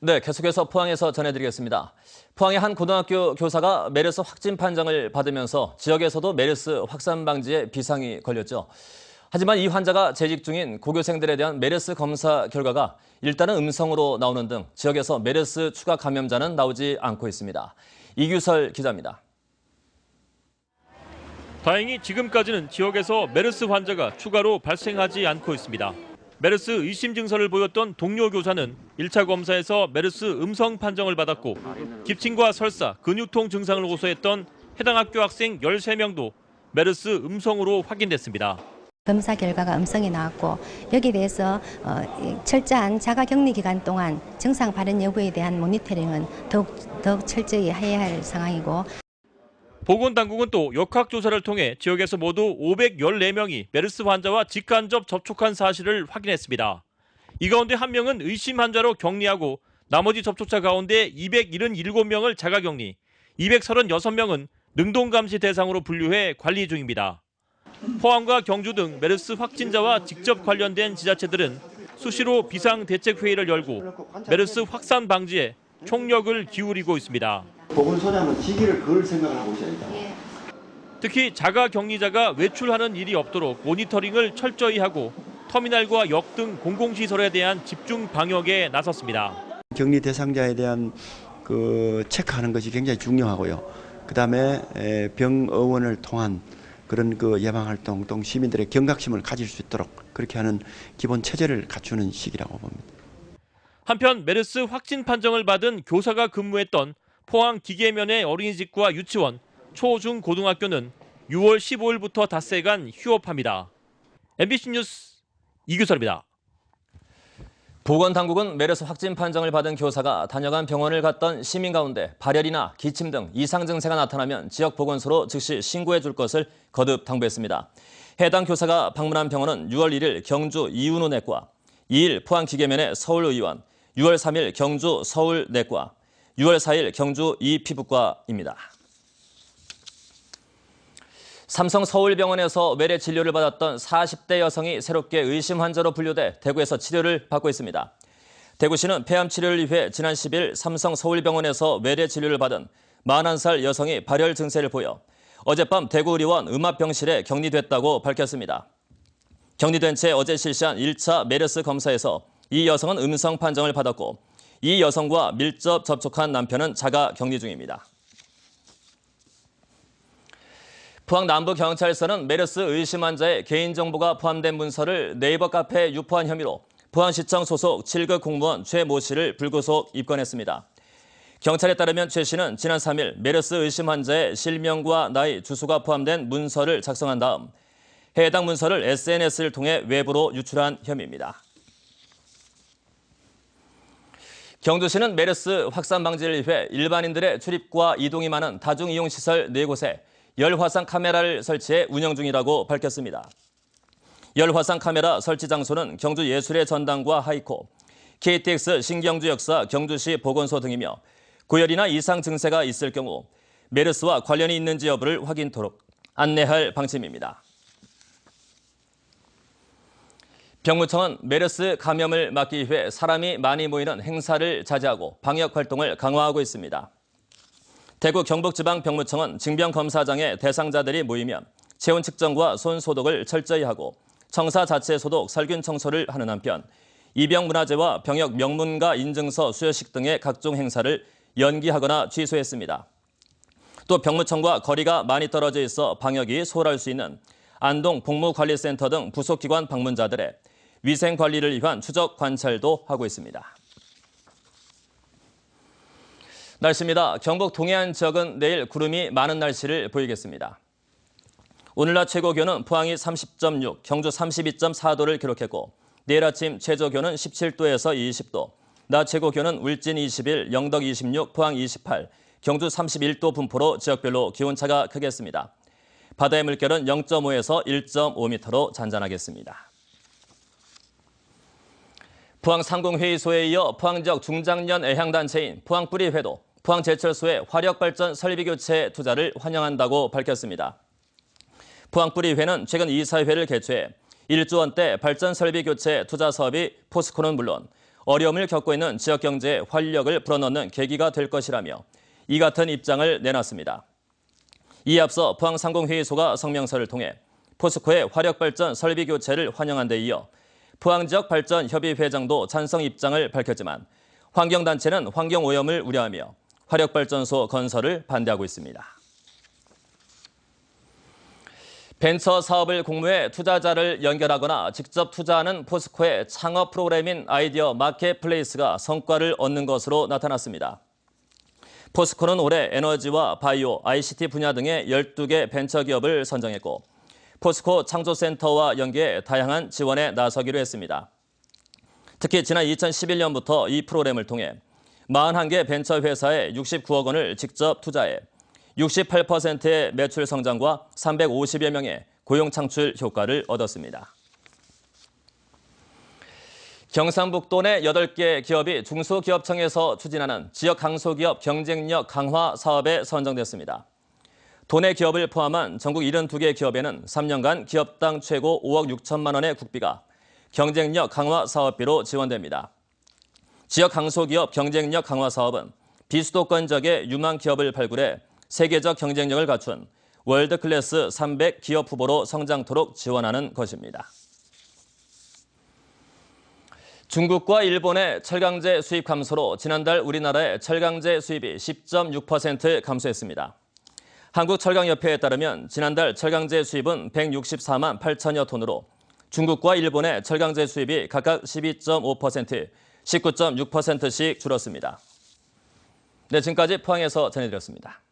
네, 계속해서 포항에서 전해드리겠습니다. 포항의 한 고등학교 교사가 메르스 확진 판정을 받으면서 지역에서도 메르스 확산 방지에 비상이 걸렸죠. 하지만 이 환자가 재직 중인 고교생들에 대한 메르스 검사 결과가 일단은 음성으로 나오는 등 지역에서 메르스 추가 감염자는 나오지 않고 있습니다. 이규설 기자입니다. 다행히 지금까지는 지역에서 메르스 환자가 추가로 발생하지 않고 있습니다. 메르스 의심 증서를 보였던 동료 교사는 1차 검사에서 메르스 음성 판정을 받았고 기침과 설사, 근육통 증상을 호소했던 해당 학교 학생 13명도 메르스 음성으로 확인됐습니다. 검사 결과가 음성이 나왔고 여기에 대해서 어, 철저한 자가격리 기간 동안 증상 발현 여부에 대한 모니터링은 더욱, 더욱 철저히 해야 할 상황이고 보건당국은 또 역학조사를 통해 지역에서 모두 514명이 메르스 환자와 직간접 접촉한 사실을 확인했습니다. 이 가운데 한 명은 의심 환자로 격리하고 나머지 접촉자 가운데 277명을 자가격리, 236명은 능동감시 대상으로 분류해 관리 중입니다. 포항과 경주 등 메르스 확진자와 직접 관련된 지자체들은 수시로 비상대책회의를 열고 메르스 확산 방지에 총력을 기울이고 있습니다. 보건소장은 지기를 그을 생각을 하고 있어야 된다. 예. 특히 자가 격리자가 외출하는 일이 없도록 모니터링을 철저히 하고 터미널과 역 등 공공시설에 대한 집중 방역에 나섰습니다. 격리 대상자에 대한 그 체크하는 것이 굉장히 중요하고요. 그다음에 병의원을 통한 그런 그 예방 활동 등 시민들의 경각심을 가질 수 있도록 그렇게 하는 기본 체제를 갖추는 시기라고 봅니다. 한편 메르스 확진 판정을 받은 교사가 근무했던 포항 기계면의 어린이집과 유치원, 초, 중, 고등학교는 6월 15일부터 닷새간 휴업합니다. MBC 뉴스 이규설입니다. 보건당국은 메르스 확진 판정을 받은 교사가 다녀간 병원을 갔던 시민 가운데 발열이나 기침 등 이상 증세가 나타나면 지역 보건소로 즉시 신고해 줄 것을 거듭 당부했습니다. 해당 교사가 방문한 병원은 6월 1일 경주 이윤호 내과, 2일 포항 기계면의 서울의원, 6월 3일 경주 서울 내과, 6월 4일 경주 이 피부과입니다. 삼성 서울병원에서 외래 진료를 받았던 40대 여성이 새롭게 의심 환자로 분류돼 대구에서 치료를 받고 있습니다. 대구시는 폐암 치료를 위해 지난 10일 삼성 서울병원에서 외래 진료를 받은 41살 여성이 발열 증세를 보여 어젯밤 대구의료원 음압병실에 격리됐다고 밝혔습니다. 격리된 채 어제 실시한 1차 메르스 검사에서 이 여성은 음성 판정을 받았고 이 여성과 밀접 접촉한 남편은 자가 격리 중입니다. 포항 남부경찰서는 메르스 의심 환자의 개인정보가 포함된 문서를 네이버 카페에 유포한 혐의로 포항시청 소속 7급 공무원 최 모 씨를 불구속 입건했습니다. 경찰에 따르면 최 씨는 지난 3일 메르스 의심 환자의 실명과 나이, 주소가 포함된 문서를 작성한 다음 해당 문서를 SNS를 통해 외부로 유출한 혐의입니다. 경주시는 메르스 확산 방지를 위해 일반인들의 출입과 이동이 많은 다중이용시설 4곳에 열화상 카메라를 설치해 운영 중이라고 밝혔습니다. 열화상 카메라 설치 장소는 경주 예술의 전당과 하이코, KTX 신경주 역사 경주시 보건소 등이며 고열이나 이상 증세가 있을 경우 메르스와 관련이 있는지 여부를 확인토록 안내할 방침입니다. 병무청은 메르스 감염을 막기 위해 사람이 많이 모이는 행사를 자제하고 방역 활동을 강화하고 있습니다. 대구 경북지방 병무청은 징병검사장의 대상자들이 모이면 체온 측정과 손 소독을 철저히 하고 청사 자체 소독 살균 청소를 하는 한편 이병문화제와 병역 명문가 인증서 수여식 등의 각종 행사를 연기하거나 취소했습니다. 또 병무청과 거리가 많이 떨어져 있어 방역이 소홀할 수 있는 안동 복무관리센터 등 부속기관 방문자들의 위생 관리를 위한 추적 관찰도 하고 있습니다. 날씨입니다. 경북 동해안 지역은 내일 구름이 많은 날씨를 보이겠습니다. 오늘 낮 최고 기온은 포항이 30.6, 경주 32.4도를 기록했고 내일 아침 최저 기온은 17도에서 20도, 낮 최고 기온은 울진 21, 영덕 26, 포항 28, 경주 31도 분포로 지역별로 기온차가 크겠습니다. 바다의 물결은 0.5에서 1.5m로 잔잔하겠습니다. 포항상공회의소에 이어 포항 지역 중장년 애향단체인 포항뿌리회도 포항제철소의 화력발전 설비 교체 투자를 환영한다고 밝혔습니다. 포항뿌리회는 최근 이사회를 개최해 1조 원대 발전 설비 교체 투자 사업이 포스코는 물론 어려움을 겪고 있는 지역 경제에 활력을 불어넣는 계기가 될 것이라며 이 같은 입장을 내놨습니다. 이에 앞서 포항상공회의소가 성명서를 통해 포스코의 화력발전 설비 교체를 환영한 데 이어 포항지역 발전협의 회장도 찬성 입장을 밝혔지만 환경단체는 환경오염을 우려하며 화력발전소 건설을 반대하고 있습니다. 벤처 사업을 공모해 투자자를 연결하거나 직접 투자하는 포스코의 창업 프로그램인 아이디어 마켓플레이스가 성과를 얻는 것으로 나타났습니다. 포스코는 올해 에너지와 바이오, ICT 분야 등의 12개 벤처 기업을 선정했고 포스코 창조센터와 연계해 다양한 지원에 나서기로 했습니다. 특히 지난 2011년부터 이 프로그램을 통해 41개 벤처 회사에 69억 원을 직접 투자해 68%의 매출 성장과 350여 명의 고용 창출 효과를 얻었습니다. 경상북도 내 8개 기업이 중소기업청에서 추진하는 지역 강소기업 경쟁력 강화 사업에 선정됐습니다. 도내 기업을 포함한 전국 72개 기업에는 3년간 기업당 최고 5억 6천만 원의 국비가 경쟁력 강화 사업비로 지원됩니다. 지역 강소기업 경쟁력 강화 사업은 비수도권 지역의 유망 기업을 발굴해 세계적 경쟁력을 갖춘 월드클래스 300 기업 후보로 성장토록 지원하는 것입니다. 중국과 일본의 철강제 수입 감소로 지난달 우리나라의 철강제 수입이 10.6% 감소했습니다. 한국철강협회에 따르면 지난달 철강제 수입은 164만 8천여 톤으로 중국과 일본의 철강제 수입이 각각 12.5%, 19.6%씩 줄었습니다. 네, 지금까지 포항에서 전해드렸습니다.